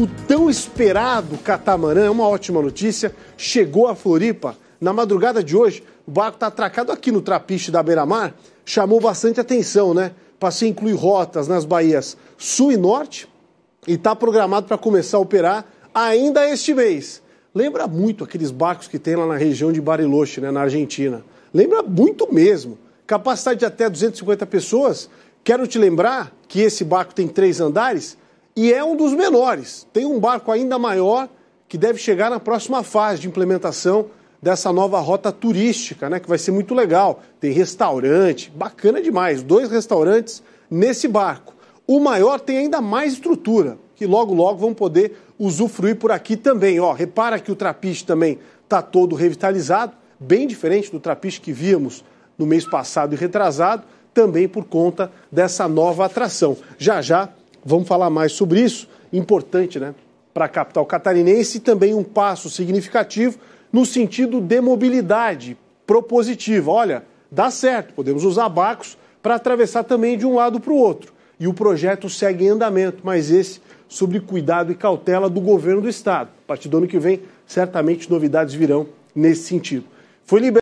O tão esperado catamarã é uma ótima notícia. Chegou a Floripa. Na madrugada de hoje, o barco está atracado aqui no trapiche da beira-mar. Chamou bastante atenção, né? Passei a incluir rotas nas baías sul e norte e está programado para começar a operar ainda este mês. Lembra muito aqueles barcos que tem lá na região de Bariloche, né, na Argentina. Lembra muito mesmo. Capacidade de até 250 pessoas. Quero te lembrar que esse barco tem três andares e é um dos menores. Tem um barco ainda maior que deve chegar na próxima fase de implementação dessa nova rota turística, né, que vai ser muito legal. Tem restaurante, bacana demais, dois restaurantes nesse barco. O maior tem ainda mais estrutura, que logo logo vão poder usufruir por aqui também, ó. Repara que o trapiche também está todo revitalizado, bem diferente do trapiche que víamos no mês passado e retrasado, também por conta dessa nova atração. Já já Vamos falar mais sobre isso, importante, né, para a capital catarinense e também um passo significativo no sentido de mobilidade propositiva. Olha, dá certo, podemos usar barcos para atravessar também de um lado para o outro. E o projeto segue em andamento, mas esse sobre cuidado e cautela do governo do estado. A partir do ano que vem, certamente novidades virão nesse sentido. Foi liberado